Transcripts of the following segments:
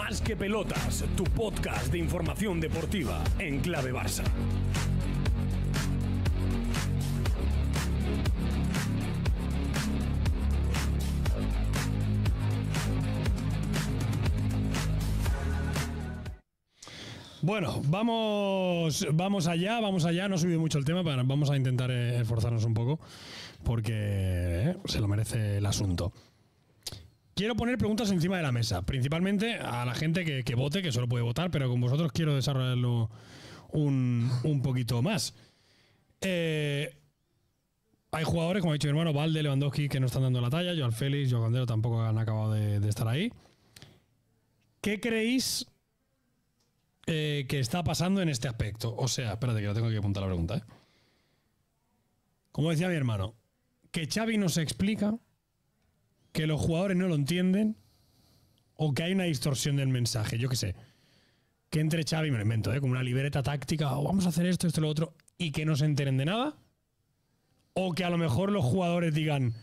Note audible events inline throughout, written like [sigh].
Más que pelotas, tu podcast de información deportiva en clave Barça. Bueno, vamos, vamos allá, vamos allá. No ha subido mucho el tema, pero vamos a intentar eh, esforzarnos un poco porque eh, se lo merece el asunto. Quiero poner preguntas encima de la mesa, principalmente a la gente que, vote, que solo puede votar, pero con vosotros quiero desarrollarlo un, poquito más. Eh, hay jugadores, como ha dicho mi hermano, Valde, Lewandowski, que no están dando la talla, Joan Félix, Joan Candelo tampoco han acabado de, estar ahí. ¿Qué creéis eh, que está pasando en este aspecto? O sea, espérate que lo tengo que apuntar la pregunta. ¿eh? Como decía mi hermano, que Xavi nos explica que los jugadores no lo entienden o que hay una distorsión del mensaje, yo qué sé. Que entre Xavi, me lo invento, ¿eh? como una libreta táctica, o oh, vamos a hacer esto, esto, lo otro, y que no se enteren de nada. O que a lo mejor los jugadores digan,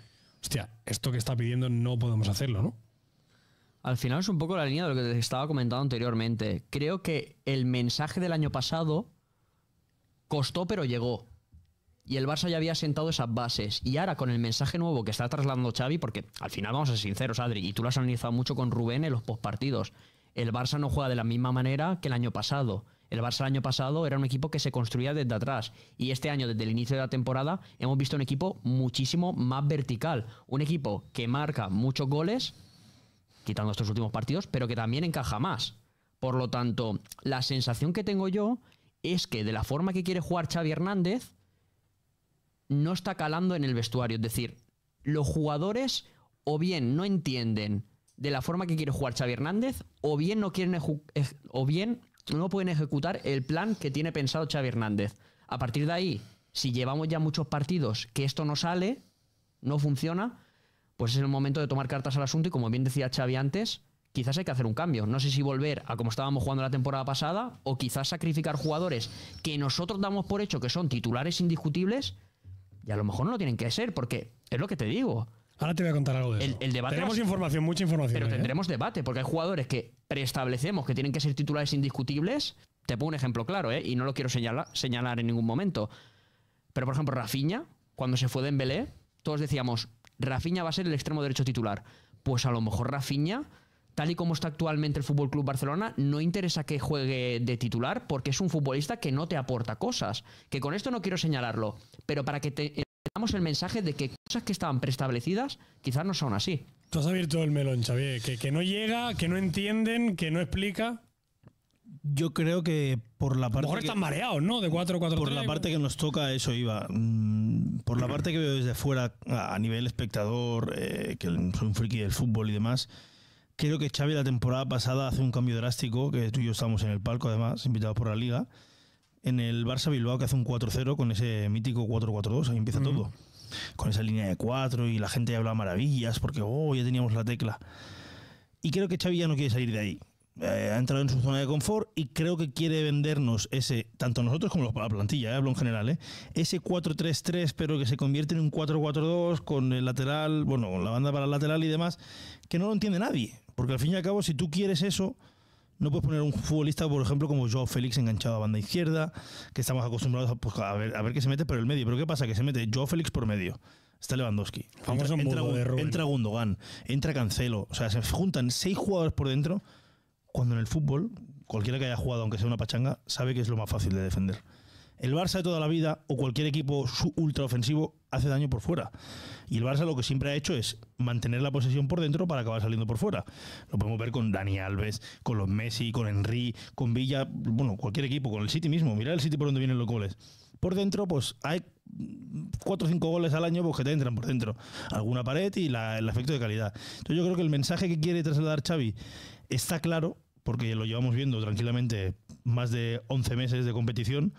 hostia, esto que está pidiendo no podemos hacerlo, ¿no? Al final es un poco la línea de lo que te estaba comentando anteriormente. Creo que el mensaje del año pasado costó pero llegó y el Barça ya había sentado esas bases. Y ahora con el mensaje nuevo que está trasladando Xavi, porque al final vamos a ser sinceros, Adri, y tú lo has analizado mucho con Rubén en los postpartidos, el Barça no juega de la misma manera que el año pasado. El Barça el año pasado era un equipo que se construía desde atrás y este año, desde el inicio de la temporada, hemos visto un equipo muchísimo más vertical, un equipo que marca muchos goles, quitando estos últimos partidos, pero que también encaja más. Por lo tanto, la sensación que tengo yo es que de la forma que quiere jugar Xavi Hernández, no está calando en el vestuario. Es decir, los jugadores o bien no entienden de la forma que quiere jugar Xavi Hernández o bien no quieren o bien no pueden ejecutar el plan que tiene pensado Xavi Hernández. A partir de ahí, si llevamos ya muchos partidos que esto no sale, no funciona, pues es el momento de tomar cartas al asunto y como bien decía Xavi antes, quizás hay que hacer un cambio. No sé si volver a como estábamos jugando la temporada pasada o quizás sacrificar jugadores que nosotros damos por hecho que son titulares indiscutibles y a lo mejor no lo tienen que ser, porque es lo que te digo. Ahora te voy a contar algo de el, eso. debate Tenemos información, mucha información. Pero ¿eh? tendremos debate, porque hay jugadores que preestablecemos que tienen que ser titulares indiscutibles. Te pongo un ejemplo claro, ¿eh? y no lo quiero señalar, señalar en ningún momento. Pero, por ejemplo, Rafiña, cuando se fue de Dembélé, todos decíamos, Rafiña va a ser el extremo derecho titular. Pues a lo mejor Rafiña tal y como está actualmente el Fútbol Club Barcelona, no interesa que juegue de titular porque es un futbolista que no te aporta cosas. Que con esto no quiero señalarlo, pero para que te damos el mensaje de que cosas que estaban preestablecidas quizás no son así. Tú has abierto el melón, Xavier, que, que no llega, que no entienden, que no explica. Yo creo que por la parte. mejor están mareados, ¿no? De 4 4 Por la parte que nos toca, eso iba. Mm, por la parte que veo desde fuera, a nivel espectador, eh, que soy un friki del fútbol y demás, Creo que Xavi la temporada pasada hace un cambio drástico, que tú y yo estábamos en el palco, además, invitados por la liga, en el Barça Bilbao que hace un 4-0 con ese mítico 4-4-2, ahí empieza todo. Con esa línea de 4 y la gente habla maravillas porque, oh, ya teníamos la tecla. Y creo que Xavi ya no quiere salir de ahí. Eh, ha entrado en su zona de confort y creo que quiere vendernos ese, tanto nosotros como la plantilla, eh, hablo en general, eh, ese 4-3-3, pero que se convierte en un 4-4-2 con el lateral, bueno, con la banda para el lateral y demás, que no lo entiende nadie. Porque al fin y al cabo, si tú quieres eso, no puedes poner un futbolista, por ejemplo, como Joao Félix enganchado a banda izquierda, que estamos acostumbrados a, pues, a, ver, a ver que se mete por el medio. Pero ¿qué pasa? Que se mete Joao Félix por medio. Está Lewandowski. Entra, entra, entra, Gundogan, entra Cancelo. O sea, se juntan seis jugadores por dentro cuando en el fútbol, cualquiera que haya jugado, aunque sea una pachanga, sabe que es lo más fácil de defender. El Barça de toda la vida o cualquier equipo ultraofensivo hace daño por fuera. Y el Barça lo que siempre ha hecho es mantener la posesión por dentro para acabar saliendo por fuera. Lo podemos ver con Dani Alves, con los Messi, con Henry, con Villa, bueno, cualquier equipo, con el City mismo. Mirad el City por donde vienen los goles. Por dentro, pues hay 4 o 5 goles al año porque pues, te entran por dentro. Alguna pared y el efecto de calidad. Entonces yo creo que el mensaje que quiere trasladar Xavi está claro, porque lo llevamos viendo tranquilamente más de 11 meses de competición,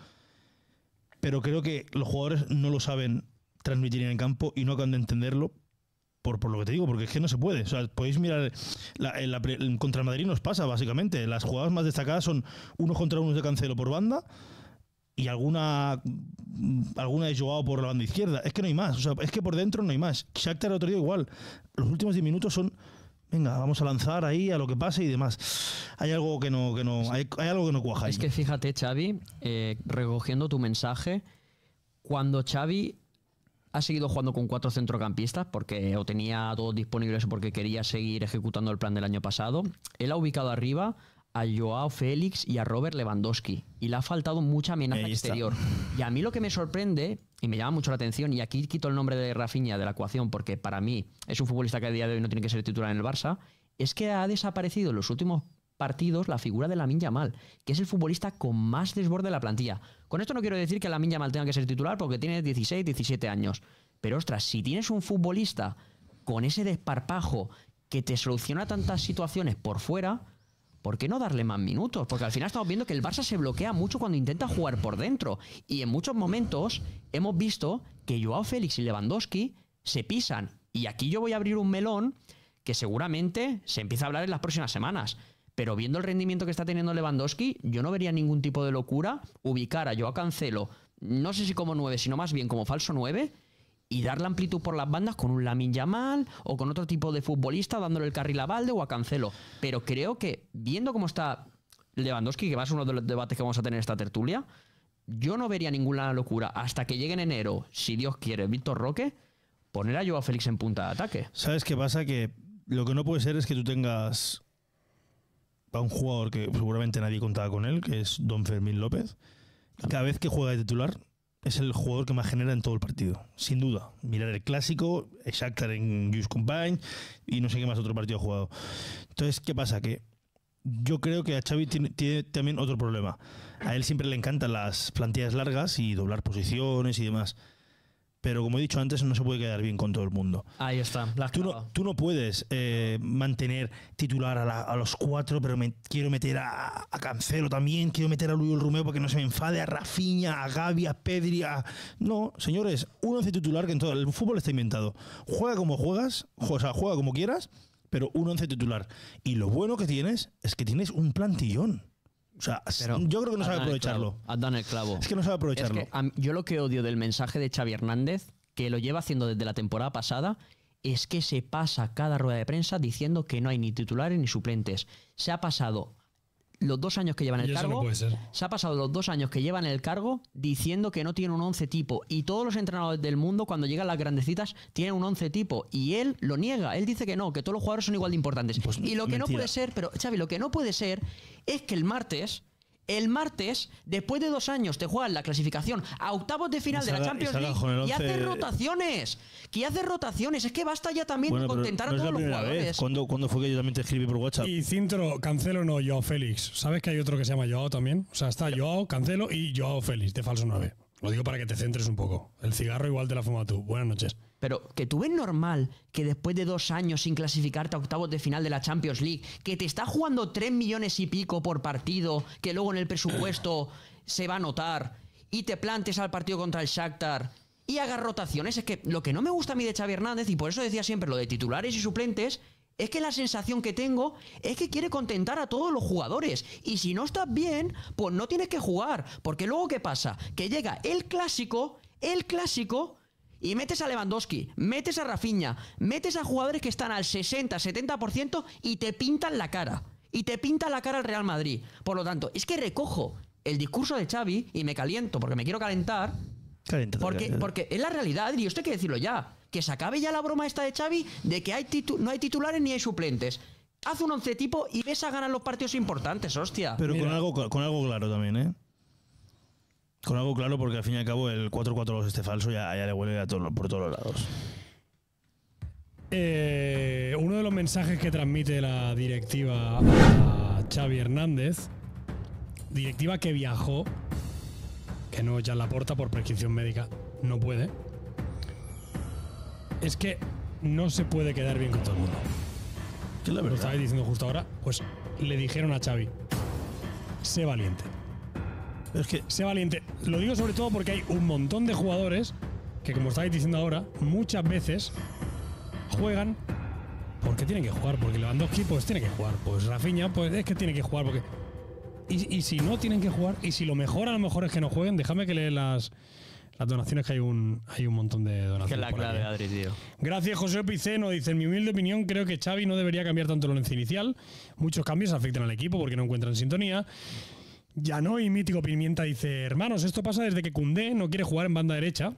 pero creo que los jugadores no lo saben transmitir en el campo y no acaban de entenderlo por, por, lo que te digo, porque es que no se puede. podéis mirar, la, eh, contra Madrid nos pasa, básicamente. Las jugadas más destacadas son unos contra uno de Cancelo por banda, y alguna alguna de por la banda izquierda. Es que no hay más. es que por dentro no hay más. Shakhtar el otro día igual. Los últimos 10 minutos son venga, vamos a lanzar ahí a lo que pase y demás. Hay algo que no, que no, hay, algo que no cuaja. Es que fíjate, Xavi, eh, recogiendo tu mensaje, cuando Xavi ha seguido jugando con cuatro centrocampistas, porque o tenía todos disponibles porque quería seguir ejecutando el plan del año pasado, él ha ubicado arriba a Joao Félix y a Robert Lewandowski. Y le ha faltado mucha amenaza exterior. Y a mí lo que me sorprende, y me llama mucho la atención, y aquí quito el nombre de Rafinha de la ecuación, porque para mí es un futbolista que a día de hoy no tiene que ser titular en el Barça, es que ha desaparecido en los últimos partidos la figura de Lamin mal que es el futbolista con más desborde de la plantilla. Con esto no quiero decir que Lamin mal tenga que ser titular porque tiene 16, 17 años. Pero ostras, si tienes un futbolista con ese desparpajo que te soluciona tantas situaciones por fuera, ¿por qué no darle más minutos? Porque al final estamos viendo que el Barça se bloquea mucho cuando intenta jugar por dentro. Y en muchos momentos hemos visto que Joao Félix y Lewandowski se pisan. Y aquí yo voy a abrir un melón que seguramente se empieza a hablar en las próximas semanas. Pero viendo el rendimiento que está teniendo Lewandowski, yo no vería ningún tipo de locura ubicar a Joao Cancelo, no sé si como 9, sino más bien como falso 9 y darle amplitud por las bandas con un Lamin Yamal o con otro tipo de futbolista dándole el carril a Valde o a Cancelo. Pero creo que viendo cómo está Lewandowski, que va a ser uno de los debates que vamos a tener en esta tertulia, yo no vería ninguna locura hasta que llegue en enero, si Dios quiere, Víctor Roque, poner a Joao Félix en punta de ataque. ¿Sabes qué pasa? Que lo que no puede ser es que tú tengas a un jugador que seguramente nadie contaba con él, que es Don Fermín López, cada vez que juega de titular es el jugador que más genera en todo el partido, sin duda. Mirar el clásico, Shakhtar en Use Combine y no sé qué más otro partido ha jugado. Entonces, ¿qué pasa? Que yo creo que a Xavi tiene, tiene, también otro problema. A él siempre le encantan las plantillas largas y doblar posiciones y demás pero como he dicho antes, no se puede quedar bien con todo el mundo. Ahí está. tú, no, puedes eh, mantener titular a, los cuatro, pero quiero meter a, a, Cancelo también, quiero meter a Luis Rumeo para que no se me enfade, a Rafinha, a Gaby, a Pedri. No, señores, un once titular que en todo el fútbol está inventado. Juega como juegas, o sea, juega como quieras, pero un once titular. Y lo bueno que tienes es que tienes un plantillón. O sea, yo creo que no sabe aprovecharlo. Adán el clavo. Es que no sabe aprovecharlo. yo lo que odio del mensaje de Xavi Hernández, que lo lleva haciendo desde la temporada pasada, es que se pasa cada rueda de prensa diciendo que no hay ni titulares ni suplentes. Se ha pasado los dos años que llevan el cargo. Se ha pasado los dos años que llevan el cargo diciendo que no tiene un 11 tipo. Y todos los entrenadores del mundo, cuando llegan las grandecitas, tienen un 11 tipo. Y él lo niega. Él dice que no, que todos los jugadores son igual de importantes. Pues y lo que no puede ser, pero Xavi, lo que no puede ser es que el martes el martes, después de dos años, te juegan la clasificación a octavos de final de la Champions League y, haces rotaciones. Que hace rotaciones. Es que basta ya también de contentar a todos los jugadores. ¿Cuándo, fue que yo también te escribí por WhatsApp? Y Cintro, cancelo no, Joao Félix. ¿Sabes que hay otro que se llama Joao también? O sea, está Joao, cancelo y Joao Félix, de falso 9. Lo digo para que te centres un poco. El cigarro igual te la fuma tú. Buenas noches. Pero que tú ves normal que después de dos años sin clasificarte a octavos de final de la Champions League, que te está jugando tres millones y pico por partido, que luego en el presupuesto [clears throat] se va a notar, y te plantes al partido contra el Shakhtar y hagas rotaciones. Es que lo que no me gusta a mí de Xavi Hernández, y por eso decía siempre lo de titulares y suplentes, es que la sensación que tengo es que quiere contentar a todos los jugadores. Y si no estás bien, pues no tienes que jugar. Porque luego, ¿qué pasa? Que llega el clásico, el clásico, y metes a Lewandowski, metes a Rafinha, metes a jugadores que están al 60-70% y te pintan la cara. Y te pinta la cara el Real Madrid. Por lo tanto, es que recojo el discurso de Xavi y me caliento porque me quiero calentar. porque, porque es la realidad, y usted hay que decirlo ya. Que se acabe ya la broma esta de Xavi de que hay no hay titulares ni hay suplentes. Haz un once tipo y ves a ganar los partidos importantes, hostia. Pero con algo, con algo claro también, ¿eh? Con algo claro, porque al fin y al cabo el 4-4-2 este falso ya, ya le huele a todo, por todos lados. Eh, uno de los mensajes que transmite la directiva a Xavi Hernández, directiva que viajó, que no ya la porta por prescripción médica, no puede, es que no se puede quedar bien con todo el mundo. Lo estaba diciendo justo ahora, pues le dijeron a Xavi, sé valiente. Es que... sea valiente. Lo digo sobre todo porque hay un montón de jugadores que, como estáis diciendo ahora, muchas veces juegan porque tienen que jugar, porque Lewandowski pues tiene que jugar, pues Rafinha pues es que tiene que jugar, porque... Y, si no tienen que jugar, y si lo mejor a lo mejor es que no jueguen, déjame que lee las, las donaciones que hay un, hay un montón de donaciones. Que es la clave, Adri, tío. Gracias, José Piceno. Dice, en mi humilde opinión, creo que Xavi no debería cambiar tanto el once inicial. Muchos cambios afectan al equipo porque no encuentran sintonía no y Mítico Pimienta dice, hermanos, esto pasa desde que Cundé no quiere jugar en banda derecha.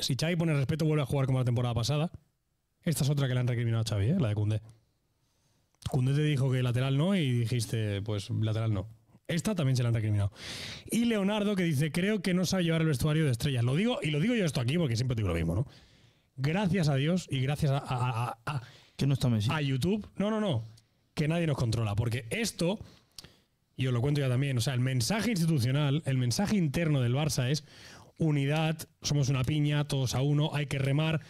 Si chavi pone respeto vuelve a jugar como la temporada pasada. Esta es otra que le han recriminado a Xavi, ¿eh? la de Cundé. Cundé te dijo que lateral no y dijiste, pues lateral no. Esta también se la han recriminado. Y Leonardo que dice, creo que no sabe llevar el vestuario de estrellas. Lo digo, y lo digo yo esto aquí porque siempre digo lo mismo, ¿no? Gracias a Dios y gracias a... que no A YouTube. No, no, no. Que nadie nos controla. Porque esto y os lo cuento ya también, o sea, el mensaje institucional, el mensaje interno del Barça es unidad, somos una piña, todos a uno, hay que remar,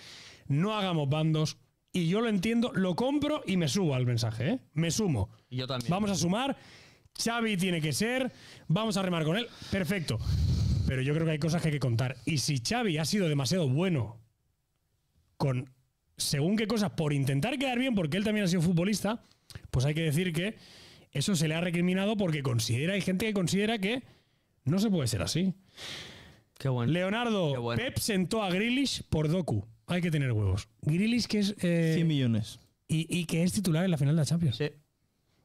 no hagamos bandos. Y yo lo entiendo, lo compro y me subo al mensaje, ¿eh? Me sumo. Yo también. Vamos a sumar, Xavi tiene que ser, vamos a remar con él, perfecto. Pero yo creo que hay cosas que hay que contar. Y si Xavi ha sido demasiado bueno con según qué cosas por intentar quedar bien, porque él también ha sido futbolista, pues hay que decir que eso se le ha recriminado porque considera, hay gente que considera que no se puede ser así. Qué bueno. Leonardo, Pep sentó a Grealish por Doku. Hay que tener huevos. Grealish que es... 100 eh, millones. Y, que es titular en la final de la Champions. Sí.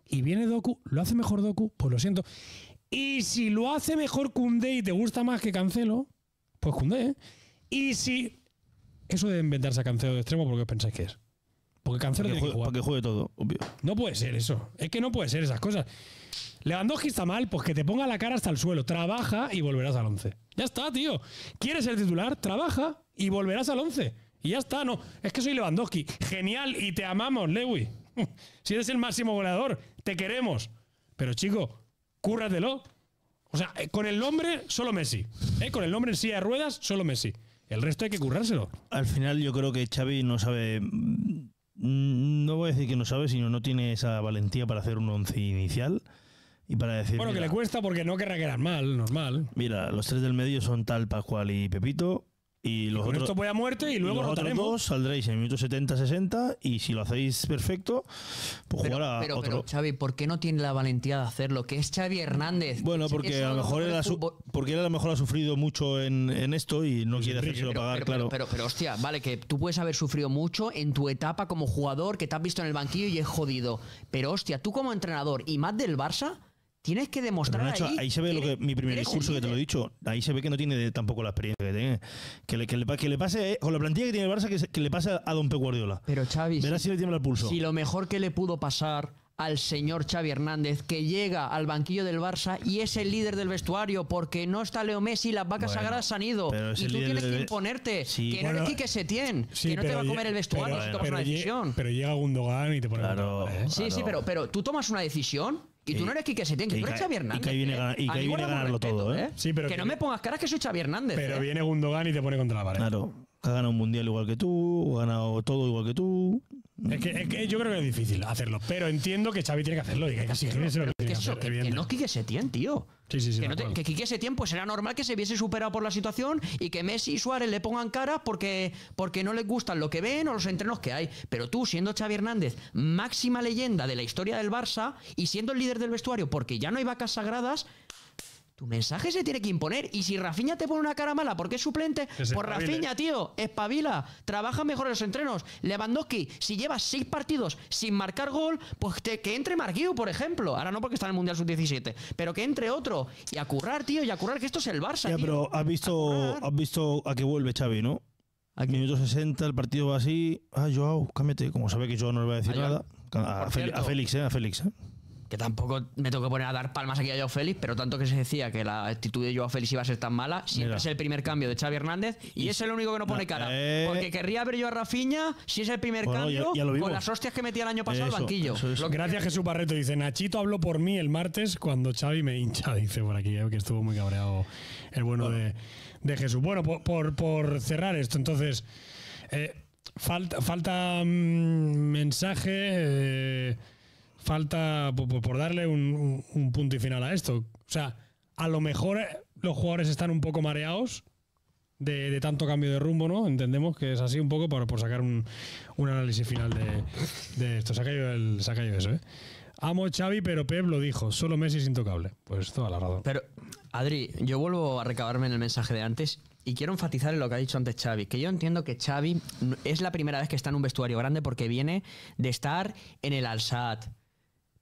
Y viene Doku, lo hace mejor Doku, pues lo siento. Y si lo hace mejor Kunde y te gusta más que Cancelo, pues Kunde. ¿eh? Y si... Eso de inventarse a Cancelo de extremo, porque os pensáis que es? Porque cáncer de que Para juegue todo, obvio. No puede ser eso. Es que no puede ser esas cosas. Lewandowski está mal, pues que te ponga la cara hasta el suelo. Trabaja y volverás al 11. Ya está, tío. ¿Quieres ser titular? Trabaja y volverás al 11. Y ya está, no. Es que soy Lewandowski. Genial y te amamos, Lewy. [laughs] si eres el máximo goleador, te queremos. Pero chico, cúrratelo. O sea, eh, con el nombre, solo Messi. Eh, con el nombre en silla de ruedas, solo Messi. El resto hay que currárselo. Al final yo creo que Xavi no sabe mm, Mm, no voy a decir que no sabe, sino no tiene esa valentía para hacer un once inicial y para decir. Bueno, que le cuesta porque no querrá quedar mal, normal. Mira, los tres del medio son Tal, Pascual y Pepito. Y, los otros, esto voy a muerte y luego los rotaremos. dos saldréis en el minuto 70-60 y si lo hacéis perfecto, pues jugará a pero, otro. Xavi, ¿por qué no tiene la valentía de hacerlo? Que es Xavi Hernández. Bueno, porque a lo mejor él ha, porque a lo mejor ha sufrido mucho en, en esto y no quiere hacérselo pagar, claro. Pero, pero, hostia, vale, que tú puedes haber sufrido mucho en tu etapa como jugador, que te has visto en el banquillo y es jodido. Pero hostia, tú como entrenador y más del Barça Tienes que demostrar. ahí, ahí, se ve lo que, mi primer discurso que te lo he dicho. Ahí se ve que no tiene tampoco la experiencia que tiene. Que le, que le, pase, o eh, con la plantilla que tiene el Barça, que, le pase a Don P. Guardiola. Pero Xavi. Verás si, le tiembla el pulso. Si lo mejor que le pudo pasar al señor Xavi Hernández, que llega al banquillo del Barça y es el líder del vestuario, porque no está Leo Messi, las vacas sagradas han ido. Y tú tienes que imponerte, que no eres que se tiene, que no te va a comer el vestuario pero, si tomas una decisión. Pero llega Gundogan y te pone claro, ¿eh? Sí, sí, pero, pero tú tomas una decisión y tú no eres Quique Setién, que tú eres Xavi Hernández. Y que ahí viene, que ahí viene a ganarlo todo, ¿eh? ¿eh? que, no me pongas caras que soy Xavi Hernández. Pero ¿eh? viene Gundogan y te pone contra la pared. Claro. Ha ganado un mundial igual que tú, ha ganado todo igual que tú. Es que, es que yo creo que es difícil hacerlo, pero entiendo que Xavi tiene que hacerlo y que casi que que, no Quique Setién, tío. que, no ese que, pues era normal que se viese superado por la situación y que Messi y Suárez le pongan cara porque, porque no les gustan lo que ven o los entrenos que hay. Pero tú, siendo Xavi Hernández máxima leyenda de la historia del Barça y siendo el líder del vestuario porque ya no hay vacas sagradas, tu mensaje se tiene que imponer. Y si Rafiña te pone una cara mala porque es suplente, pues Rafiña, tío, espabila, trabaja mejor en los entrenos. Lewandowski, si llevas seis partidos sin marcar gol, pues te, que entre Marguiu, por ejemplo. Ahora no porque está en el Mundial Sub-17, pero que entre otro. Y a currar, tío, y a currar, que esto es el Barça. Ya, pero has visto, has visto a que vuelve Xavi, ¿no? A Minuto 60, el partido va así. Ah, Joao, cámbiate. Como sabe que yo no le va a decir nada. A, Félix, eh, a Félix, ¿eh? que tampoco me tengo que poner a dar palmas aquí a Joao Félix, pero tanto que se decía que la actitud de Joao Félix iba a ser tan mala, siempre es el primer cambio de Xavi Hernández y, es el único que no pone cara. Eh. Porque querría ver yo a Rafiña si es el primer cambio con las hostias que metía el año pasado al banquillo. Gracias que... Jesús Barreto. Dice, Nachito habló por mí el martes cuando Xavi me hincha, [laughs] dice por aquí, eh, que estuvo muy cabreado el bueno, De, Jesús. Bueno, por, cerrar esto, entonces... Eh, falta, falta mm, mensaje falta por, darle un, punto y final a esto. O sea, a lo mejor eh, los jugadores están un poco mareados de, tanto cambio de rumbo, ¿no? Entendemos que es así un poco por, sacar un, análisis final de, esto. Se ha, caído eso, ¿eh? Amo Xavi, pero Pep lo dijo, solo Messi es intocable. Pues a la razón. Pero, Adri, yo vuelvo a recabarme en el mensaje de antes y quiero enfatizar en lo que ha dicho antes Xavi, que yo entiendo que Xavi es la primera vez que está en un vestuario grande porque viene de estar en el Alsat,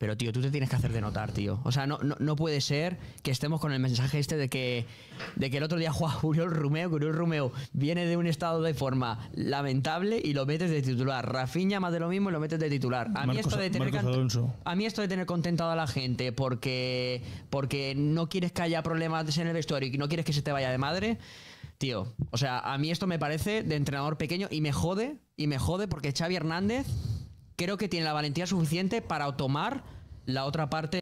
pero, tío, tú te tienes que hacer de notar, tío. O sea, no, no, puede ser que estemos con el mensaje este de que, de que el otro día [laughs] juega Julio Rumeo, que Julio viene de un estado de forma lamentable y lo metes de titular. Rafinha más de lo mismo y lo metes de titular. A mí, esto de tener a contentado a la gente porque, porque no quieres que haya problemas en el vestuario y no quieres que se te vaya de madre, tío. O sea, a mí esto me parece de entrenador pequeño y me jode, y me jode porque Xavi Hernández creo que tiene la valentía suficiente para tomar la otra parte